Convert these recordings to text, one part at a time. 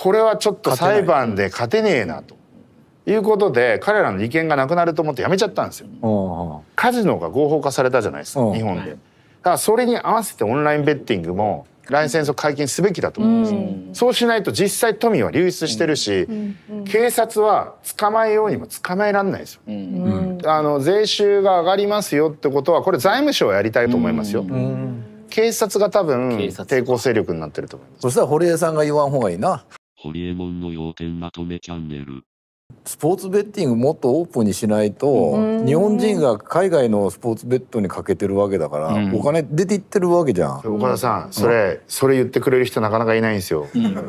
これはちょっと裁判で勝てねえなということで彼らの利権がなくなると思ってやめちゃったんですよ。カジノが合法化されたじゃないですか日本で。だからそれに合わせてオンラインベッティングもライセンスを解禁すべきだと思うんす、そうしないと実際富は流出してるし、警察は捕まえようにも捕まえらんないですよ、あの税収が上がりますよってことはこれ財務省やりたいと思いますよ、警察が多分抵抗勢力になってると思いますそしたら堀江さんが言わん方がいいなホリエモンの要点まとめチャンネル。スポーツベッティングもっとオープンにしないと日本人が海外のスポーツベッドにかけてるわけだから、お金出ていってるわけじゃん岡田さん、それ、それ言ってくれる人なかなかいないんですよ、うん、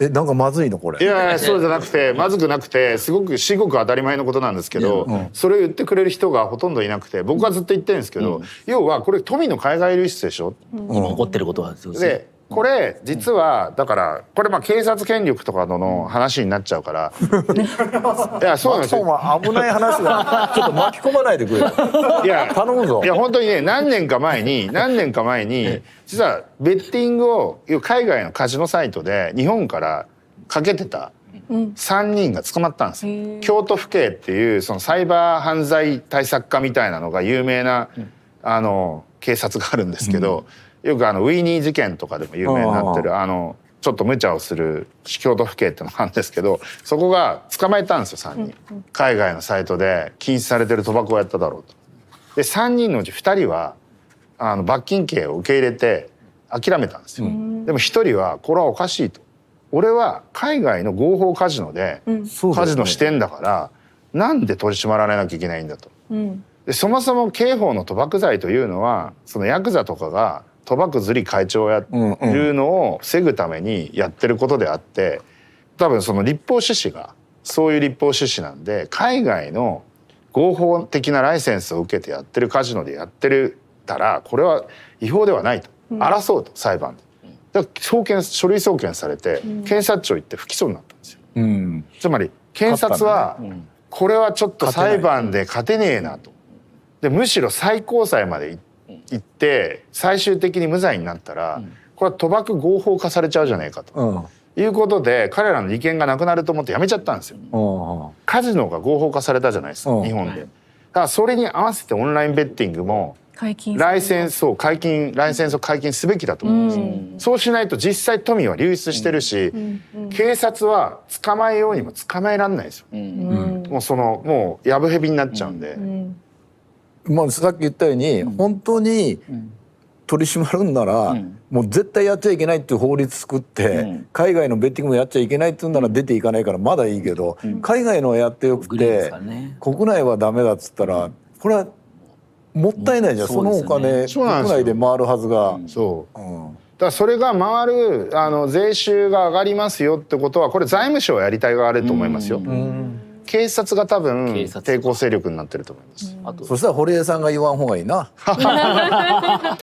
えなんかまずいのこれいやいやそうじゃなくてまずくなくてすごく至極当たり前のことなんですけど、それ言ってくれる人がほとんどいなくて僕はずっと言ってるんですけど、要はこれ富の海外流出でしょ、今起こってることはでこれ実はだからこれまあ警察権力とかの話になっちゃうからいやそうなんですよ危ない話だ ちょっと巻き込まないでくれいや頼むぞいや本当にね何年か前に 何年か前に実はベッティングを海外のカジノサイトで日本からかけてた3人が捕まったんですよ京都府警っていうそのサイバー犯罪対策課みたいなのが有名なあの警察があるんですけど、うん、よくあのウィニー事件とかでも有名になってるあのちょっと無茶をする京都府警ってのがあるんですけどそこが捕まえたんですよ3人、うん、海外のサイトで禁止されてる賭博をやっただろうと。で3人のうち2人はあの罰金刑を受け入れて諦めたんですよ。うん、でも1人はこれはおかしいと。俺は海外の合法カジノでカジノしてんだから、うん、なんで取り締まられなきゃいけないんだと。うん、でそもそも刑法の賭博罪というのはそのヤクザとかが賭博釣り会長をやるのを防ぐためにやってることであって多分その立法趣旨がそういう立法趣旨なんで海外の合法的なライセンスを受けてやってるカジノでやってるたらこれは違法ではないと争うと、裁判で。だから送検書類送検されて、検察庁行って不起訴になったんですよ。うん、つまり検察は、これはちょっと裁判で勝てねえなと。でむしろ最高裁まで行って最終的に無罪になったら、これは賭博合法化されちゃうじゃないかと。いうことで彼らの利権がなくなると思ってやめちゃったんですよ。カジノが合法化されたじゃないですか日本で。だからそれに合わせてオンラインベッティングもライセンスを解禁ライセンスを解禁すべきだと思います、うん、そうしないと実際富は流出してるし、うんうん、警察は捕まえようにも捕まえられないですよ、もうそのもうやぶへびになっちゃうんで、まあ、さっき言ったように、うん、本当に取り締まるんなら、うん、もう絶対やっちゃいけないっていう法律作って、うん、海外のベッティングもやっちゃいけないっていうなら出ていかないからまだいいけど、海外のはやってよくて、ね、国内はダメだっつったらこれはもったいないじゃん、そのお金、国内で回るはずが。そう、うんだそれが回るあの税収が上がりますよってことはこれ財務省やりたいがあると思いますよ。うん警察が多分抵抗勢力になってると思います。あとそしたら堀江さんが言わん方がいいな。